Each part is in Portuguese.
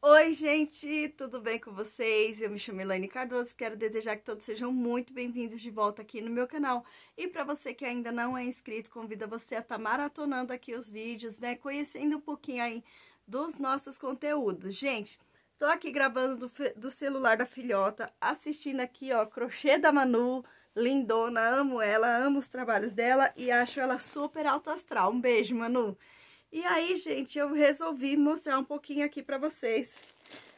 Oi, gente, tudo bem com vocês? Eu me chamo Elaine Cardoso, quero desejar que todos sejam muito bem-vindos de volta aqui no meu canal. E para você que ainda não é inscrito, convido você a estar tá maratonando aqui os vídeos, né? Conhecendo um pouquinho aí dos nossos conteúdos. Gente, tô aqui gravando do, do celular da filhota, assistindo aqui, ó, crochê da Manu, lindona, amo ela, amo os trabalhos dela e acho ela super alto astral. Um beijo, Manu! E aí, gente, eu resolvi mostrar um pouquinho aqui pra vocês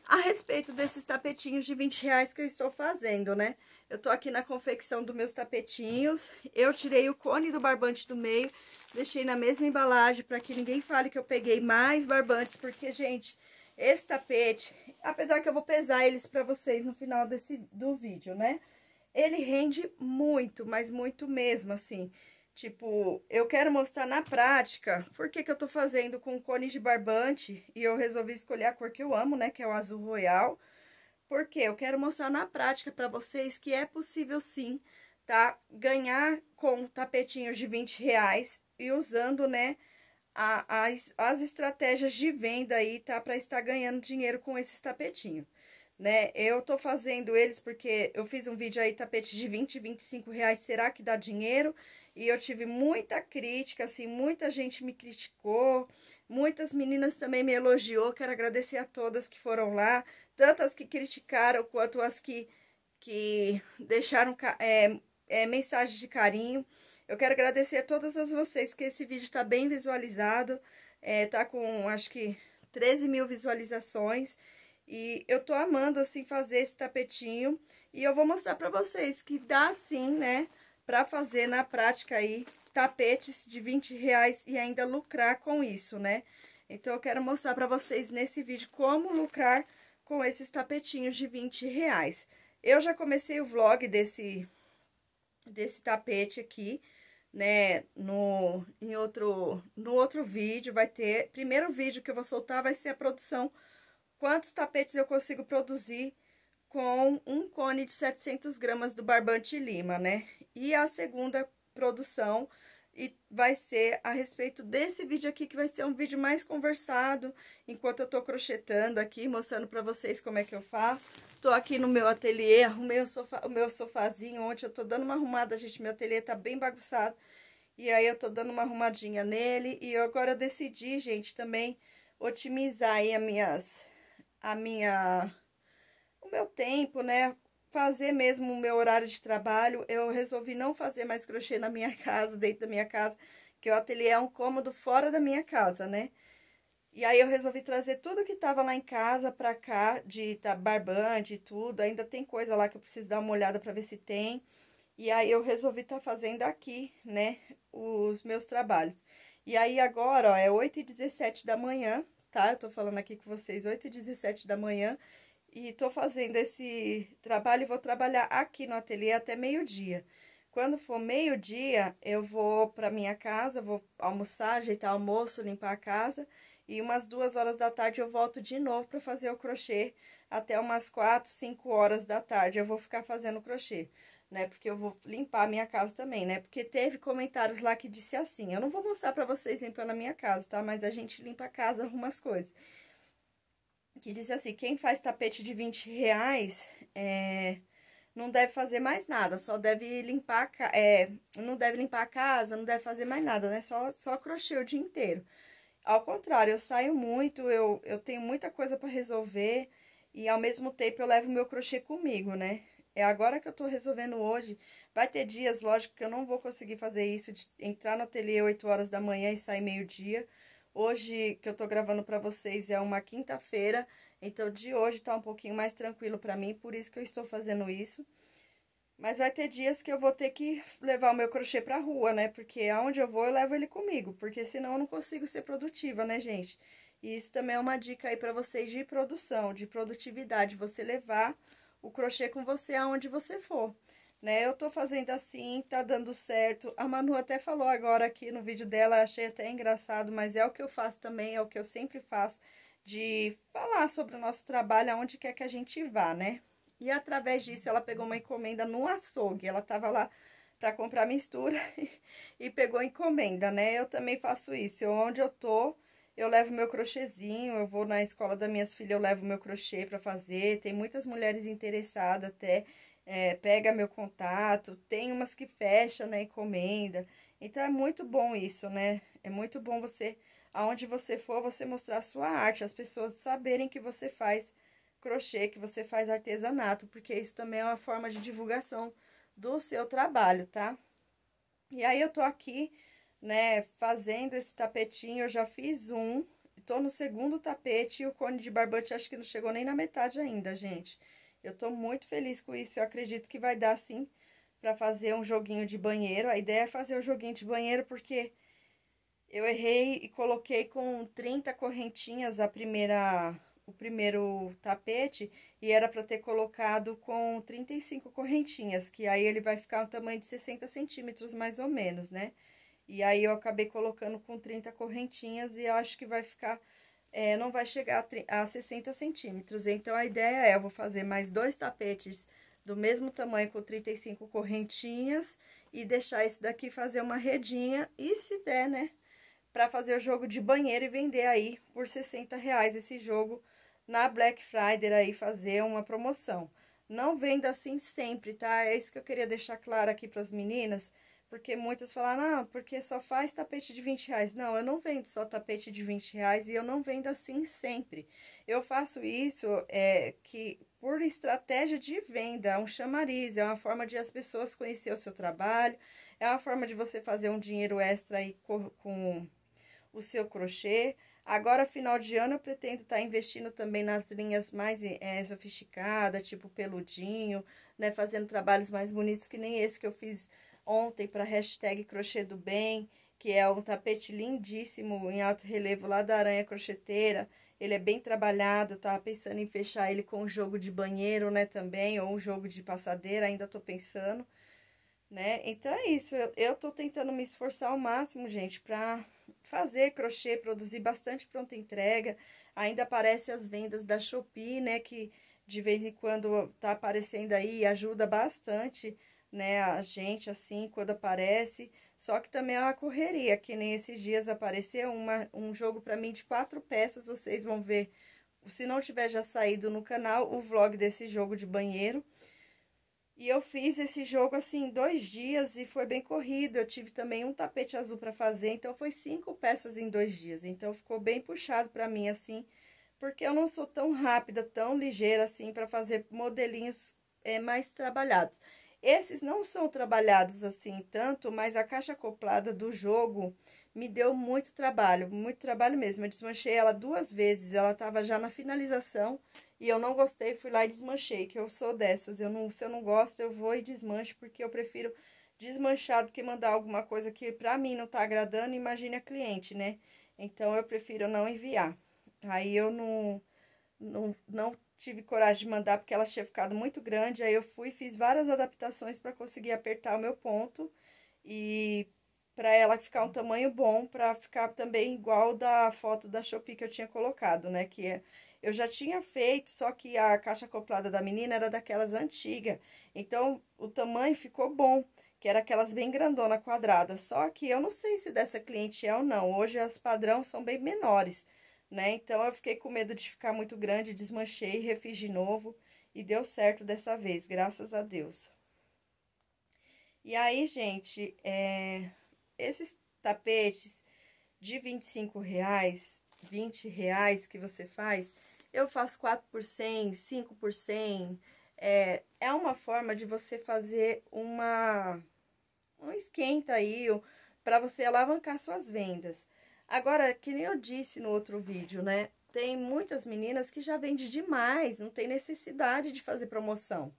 a respeito desses tapetinhos de 20 reais que eu estou fazendo, né? Eu tô aqui na confecção dos meus tapetinhos, eu tirei o cone do barbante do meio, deixei na mesma embalagem para que ninguém fale que eu peguei mais barbantes, porque, gente, esse tapete, apesar que eu vou pesar eles para vocês no final desse, do vídeo, né? Ele rende muito, mas muito mesmo, assim. Tipo, eu quero mostrar na prática por que, que eu tô fazendo com cone de barbante e eu resolvi escolher a cor que eu amo, né, que é o azul royal. Porque eu quero mostrar na prática para vocês que é possível sim, tá? Ganhar com tapetinhos de 20 reais e usando, né, a, as, as estratégias de venda aí, tá? Pra estar ganhando dinheiro com esses tapetinhos né? Eu tô fazendo eles porque eu fiz um vídeo aí, tapete de 20, 25 reais, será que dá dinheiro? e eu tive muita crítica, assim, muita gente me criticou, muitas meninas também me elogiou, quero agradecer a todas que foram lá, tanto as que criticaram quanto as que, que deixaram é, é, mensagem de carinho. Eu quero agradecer a todas as vocês, porque esse vídeo está bem visualizado, é, tá com, acho que, 13 mil visualizações, e eu tô amando, assim, fazer esse tapetinho, e eu vou mostrar pra vocês que dá sim, né, para fazer na prática aí tapetes de 20 reais e ainda lucrar com isso, né? Então, eu quero mostrar para vocês nesse vídeo como lucrar com esses tapetinhos de 20 reais. Eu já comecei o vlog desse, desse tapete aqui, né, no, em outro, no outro vídeo, vai ter... Primeiro vídeo que eu vou soltar vai ser a produção, quantos tapetes eu consigo produzir com um cone de 700 gramas do barbante lima, né? E a segunda produção e vai ser a respeito desse vídeo aqui, que vai ser um vídeo mais conversado, enquanto eu tô crochetando aqui, mostrando pra vocês como é que eu faço. Tô aqui no meu ateliê, arrumei o, sofá, o meu sofazinho ontem, eu tô dando uma arrumada, gente, meu ateliê tá bem bagunçado, e aí eu tô dando uma arrumadinha nele, e eu, agora eu decidi, gente, também otimizar aí as minhas... a minha meu tempo, né? Fazer mesmo o meu horário de trabalho, eu resolvi não fazer mais crochê na minha casa, dentro da minha casa, que o ateliê é um cômodo fora da minha casa, né? E aí eu resolvi trazer tudo que tava lá em casa pra cá, de tá, barbante e tudo. Ainda tem coisa lá que eu preciso dar uma olhada pra ver se tem. E aí eu resolvi tá fazendo aqui, né, os meus trabalhos. E aí agora, ó, é 8h17 da manhã, tá? Eu tô falando aqui com vocês, 8h17 da manhã. E tô fazendo esse trabalho e vou trabalhar aqui no ateliê até meio-dia. Quando for meio-dia, eu vou pra minha casa, vou almoçar, ajeitar almoço, limpar a casa. E umas duas horas da tarde eu volto de novo para fazer o crochê até umas quatro, cinco horas da tarde. Eu vou ficar fazendo crochê, né? Porque eu vou limpar a minha casa também, né? Porque teve comentários lá que disse assim, eu não vou mostrar para vocês limpando a minha casa, tá? Mas a gente limpa a casa, arruma as coisas que dizia assim, quem faz tapete de 20 reais é, não deve fazer mais nada, só deve limpar, a, é, não deve limpar a casa, não deve fazer mais nada, né? Só, só crochê o dia inteiro. Ao contrário, eu saio muito, eu, eu tenho muita coisa para resolver e ao mesmo tempo eu levo meu crochê comigo, né? É agora que eu tô resolvendo hoje. Vai ter dias, lógico, que eu não vou conseguir fazer isso, de entrar no ateliê 8 horas da manhã e sair meio-dia. Hoje que eu tô gravando para vocês é uma quinta-feira, então de hoje tá um pouquinho mais tranquilo para mim, por isso que eu estou fazendo isso. Mas vai ter dias que eu vou ter que levar o meu crochê pra rua, né? Porque aonde eu vou eu levo ele comigo, porque senão eu não consigo ser produtiva, né, gente? E isso também é uma dica aí para vocês de produção, de produtividade, você levar o crochê com você aonde você for né? Eu tô fazendo assim, tá dando certo. A Manu até falou agora aqui no vídeo dela, achei até engraçado, mas é o que eu faço também, é o que eu sempre faço, de falar sobre o nosso trabalho, aonde quer que a gente vá, né? E através disso, ela pegou uma encomenda no açougue, ela tava lá para comprar mistura e pegou encomenda, né? Eu também faço isso, onde eu tô eu levo meu crochêzinho, eu vou na escola das minhas filhas, eu levo meu crochê para fazer. Tem muitas mulheres interessadas até é, pega meu contato, tem umas que fecham na né, encomenda. Então é muito bom isso, né? É muito bom você, aonde você for, você mostrar a sua arte, as pessoas saberem que você faz crochê, que você faz artesanato, porque isso também é uma forma de divulgação do seu trabalho, tá? E aí eu tô aqui, né, fazendo esse tapetinho, eu já fiz um, tô no segundo tapete e o cone de barbante acho que não chegou nem na metade ainda, gente. Gente. Eu tô muito feliz com isso. Eu acredito que vai dar sim para fazer um joguinho de banheiro. A ideia é fazer o um joguinho de banheiro porque eu errei e coloquei com 30 correntinhas a primeira o primeiro tapete e era para ter colocado com 35 correntinhas, que aí ele vai ficar um tamanho de 60 centímetros mais ou menos, né? E aí eu acabei colocando com 30 correntinhas e acho que vai ficar é, não vai chegar a, a 60 centímetros. Então, a ideia é, eu vou fazer mais dois tapetes do mesmo tamanho com 35 correntinhas e deixar esse daqui fazer uma redinha e se der, né, para fazer o jogo de banheiro e vender aí por 60 reais esse jogo na Black Friday aí fazer uma promoção. Não venda assim sempre, tá? É isso que eu queria deixar claro aqui para as meninas porque muitas falaram, ah, porque só faz tapete de 20 reais. Não, eu não vendo só tapete de 20 reais e eu não vendo assim sempre. Eu faço isso é, que por estratégia de venda, é um chamariz, é uma forma de as pessoas conhecer o seu trabalho, é uma forma de você fazer um dinheiro extra aí com, com o seu crochê. Agora, final de ano, eu pretendo estar tá investindo também nas linhas mais é, sofisticadas, tipo peludinho, né? Fazendo trabalhos mais bonitos, que nem esse que eu fiz ontem para a hashtag Crochê do Bem, que é um tapete lindíssimo em alto relevo lá da Aranha Crocheteira. Ele é bem trabalhado, tava tá pensando em fechar ele com um jogo de banheiro, né, também, ou um jogo de passadeira, ainda tô pensando, né? Então é isso, eu, eu tô tentando me esforçar ao máximo, gente, para fazer crochê, produzir bastante pronta entrega. Ainda aparece as vendas da Shopee, né, que de vez em quando tá aparecendo aí, ajuda bastante né, a gente assim quando aparece. Só que também é uma correria, que nem esses dias apareceu uma, um jogo para mim de quatro peças, vocês vão ver. Se não tiver já saído no canal, o vlog desse jogo de banheiro. E eu fiz esse jogo, assim, dois dias e foi bem corrido. Eu tive também um tapete azul para fazer, então foi cinco peças em dois dias. Então, ficou bem puxado para mim, assim, porque eu não sou tão rápida, tão ligeira, assim, para fazer modelinhos é, mais trabalhados. Esses não são trabalhados assim tanto, mas a caixa acoplada do jogo me deu muito trabalho, muito trabalho mesmo. Eu desmanchei ela duas vezes, ela estava já na finalização e eu não gostei, fui lá e desmanchei, que eu sou dessas. Eu não, se eu não gosto, eu vou e desmancho, porque eu prefiro desmanchar do que mandar alguma coisa que para mim não está agradando, imagine a cliente, né? Então, eu prefiro não enviar. Aí eu não, não, não tive coragem de mandar porque ela tinha ficado muito grande. Aí eu fui e fiz várias adaptações para conseguir apertar o meu ponto e para ela ficar um tamanho bom, para ficar também igual da foto da Shopee que eu tinha colocado, né? Que é, eu já tinha feito, só que a caixa acoplada da menina era daquelas antigas. Então o tamanho ficou bom, que era aquelas bem grandona quadrada. Só que eu não sei se dessa cliente é ou não. Hoje as padrão são bem menores né? Então eu fiquei com medo de ficar muito grande, desmanchei, refiz de novo e deu certo dessa vez, graças a Deus. E aí, gente, é... esses tapetes de 25 reais, 20 reais que você faz, eu faço 4 por 100, 5 por 100, é, é uma forma de você fazer uma um esquenta aí para você alavancar suas vendas. Agora, que nem eu disse no outro vídeo, né? Tem muitas meninas que já vende demais, não tem necessidade de fazer promoção,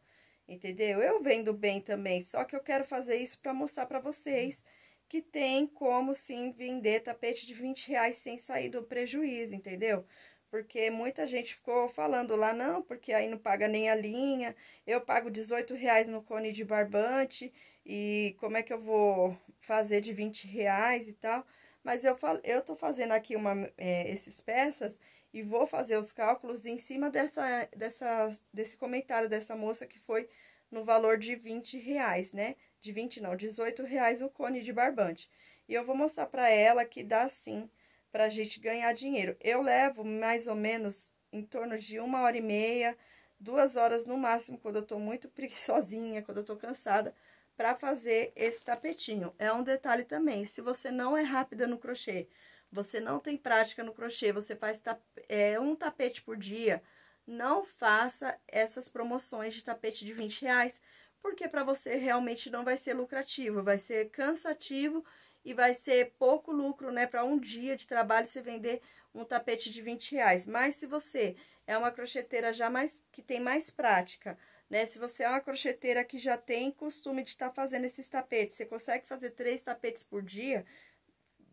entendeu? Eu vendo bem também, só que eu quero fazer isso para mostrar para vocês que tem como sim vender tapete de 20 reais sem sair do prejuízo, entendeu? Porque muita gente ficou falando lá, não, porque aí não paga nem a linha, eu pago 18 reais no cone de barbante, e como é que eu vou fazer de 20 reais e tal... Mas eu, eu tô fazendo aqui uma, é, esses peças e vou fazer os cálculos em cima dessa, dessa, desse comentário dessa moça que foi no valor de 20 reais, né? De 20 não, 18 reais o cone de barbante. E eu vou mostrar para ela que dá sim pra gente ganhar dinheiro. Eu levo mais ou menos em torno de uma hora e meia, duas horas no máximo, quando eu tô muito sozinha quando eu tô cansada, para fazer esse tapetinho. É um detalhe também, se você não é rápida no crochê, você não tem prática no crochê, você faz é, um tapete por dia, não faça essas promoções de tapete de 20 reais, porque para você realmente não vai ser lucrativo, vai ser cansativo e vai ser pouco lucro, né? Para um dia de trabalho você vender um tapete de 20 reais. Mas se você é uma crocheteira já mais que tem mais prática, né? Se você é uma crocheteira que já tem costume de estar tá fazendo esses tapetes, você consegue fazer três tapetes por dia,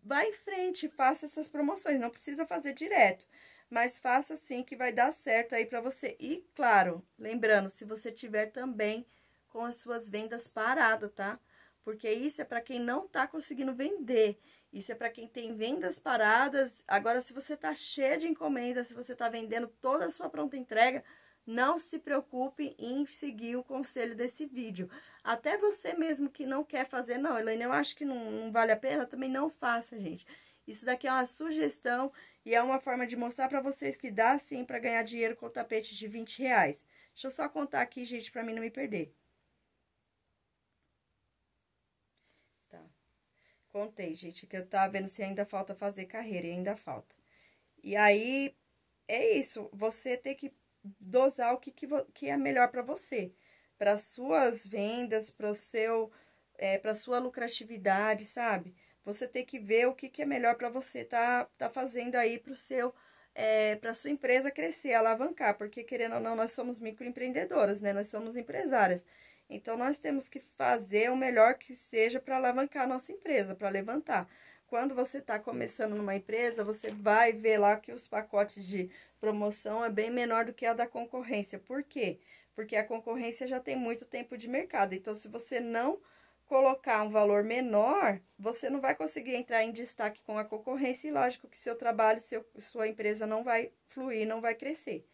vá em frente, faça essas promoções, não precisa fazer direto. Mas faça sim que vai dar certo aí para você. E, claro, lembrando, se você tiver também com as suas vendas paradas, tá? Porque isso é para quem não tá conseguindo vender. Isso é para quem tem vendas paradas. Agora, se você tá cheio de encomendas, se você tá vendendo toda a sua pronta entrega, não se preocupe em seguir o conselho desse vídeo. Até você mesmo que não quer fazer, não, Elaine, eu acho que não, não vale a pena, também não faça, gente. Isso daqui é uma sugestão e é uma forma de mostrar para vocês que dá sim para ganhar dinheiro com o tapete de 20 reais. Deixa eu só contar aqui, gente, para mim não me perder. Tá. Contei, gente, que eu tava tá vendo se ainda falta fazer carreira e ainda falta. E aí, é isso, você tem que dosar o que, que, que é melhor para você, para suas vendas, para seu é, para sua lucratividade, sabe? Você tem que ver o que, que é melhor para você tá tá fazendo aí para o seu é, para sua empresa crescer, alavancar, porque querendo ou não nós somos microempreendedoras, né? Nós somos empresárias. Então nós temos que fazer o melhor que seja para alavancar a nossa empresa, para levantar. Quando você está começando numa empresa, você vai ver lá que os pacotes de promoção é bem menor do que a da concorrência. Por quê? Porque a concorrência já tem muito tempo de mercado. Então, se você não colocar um valor menor, você não vai conseguir entrar em destaque com a concorrência e lógico que seu trabalho, seu, sua empresa não vai fluir, não vai crescer,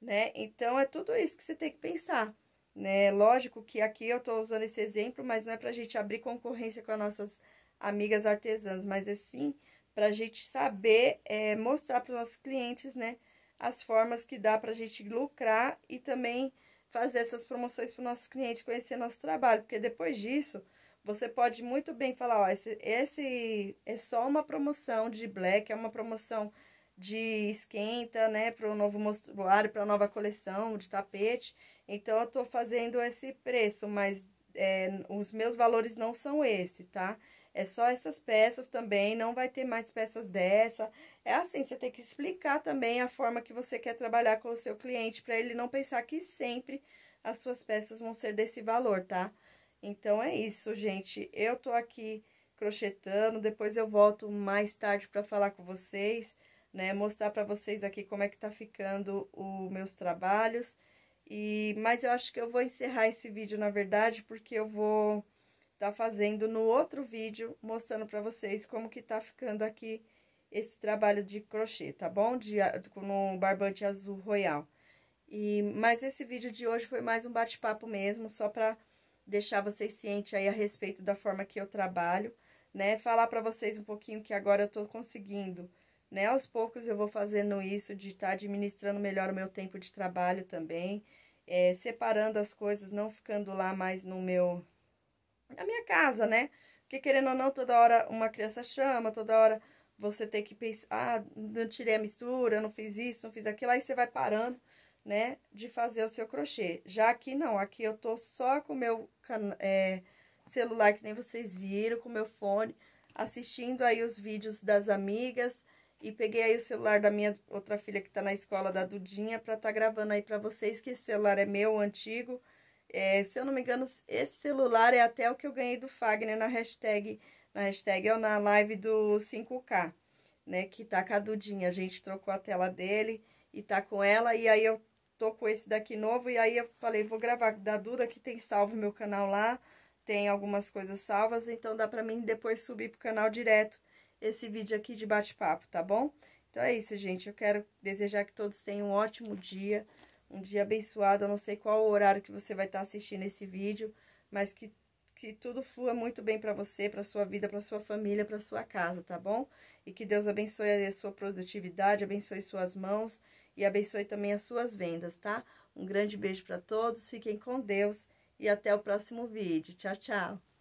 né? Então é tudo isso que você tem que pensar, né? Lógico que aqui eu estou usando esse exemplo, mas não é para a gente abrir concorrência com as nossas amigas artesãs, mas é sim para a gente saber é, mostrar para os nossos clientes, né, as formas que dá para a gente lucrar e também fazer essas promoções para os nossos clientes conhecer nosso trabalho, porque depois disso você pode muito bem falar, ó, esse, esse é só uma promoção de black, é uma promoção de esquenta, né, para o novo mostruário, para a nova coleção de tapete. Então eu estou fazendo esse preço, mas é, os meus valores não são esse, tá? É só essas peças também, não vai ter mais peças dessa. É assim, você tem que explicar também a forma que você quer trabalhar com o seu cliente, para ele não pensar que sempre as suas peças vão ser desse valor, tá? Então, é isso, gente. Eu tô aqui crochetando, depois eu volto mais tarde para falar com vocês, né? Mostrar para vocês aqui como é que tá ficando os meus trabalhos. E, mas eu acho que eu vou encerrar esse vídeo, na verdade, porque eu vou tá fazendo no outro vídeo, mostrando para vocês como que tá ficando aqui esse trabalho de crochê, tá bom? De, um barbante azul royal. E, mas esse vídeo de hoje foi mais um bate-papo mesmo, só para deixar vocês cientes aí a respeito da forma que eu trabalho, né? Falar para vocês um pouquinho que agora eu tô conseguindo, né? Aos poucos eu vou fazendo isso, de estar tá administrando melhor o meu tempo de trabalho também, é, separando as coisas, não ficando lá mais no meu na minha casa, né? Porque querendo ou não, toda hora uma criança chama, toda hora você tem que pensar, ah, não tirei a mistura, não fiz isso, não fiz aquilo, aí você vai parando, né, de fazer o seu crochê. Já aqui não, aqui eu tô só com o meu é, celular, que nem vocês viram, com o meu fone, assistindo aí os vídeos das amigas, e peguei aí o celular da minha outra filha que tá na escola, da Dudinha, pra tá gravando aí pra vocês, que esse celular é meu, antigo, antigo, é, se eu não me engano, esse celular é até o que eu ganhei do Fagner na hashtag, na hashtag é ou na live do 5K, né? Que tá com a Dudinha. A gente trocou a tela dele e tá com ela. E aí eu tô com esse daqui novo. E aí eu falei, vou gravar da Duda, que tem salvo meu canal lá. Tem algumas coisas salvas, então dá pra mim depois subir pro canal direto esse vídeo aqui de bate-papo, tá bom? Então é isso, gente. Eu quero desejar que todos tenham um ótimo dia um dia abençoado. Eu não sei qual horário que você vai estar assistindo esse vídeo, mas que, que tudo flua muito bem para você, para sua vida, para sua família, para sua casa, tá bom? E que Deus abençoe a sua produtividade, abençoe suas mãos e abençoe também as suas vendas, tá? Um grande beijo para todos, fiquem com Deus e até o próximo vídeo. Tchau, tchau!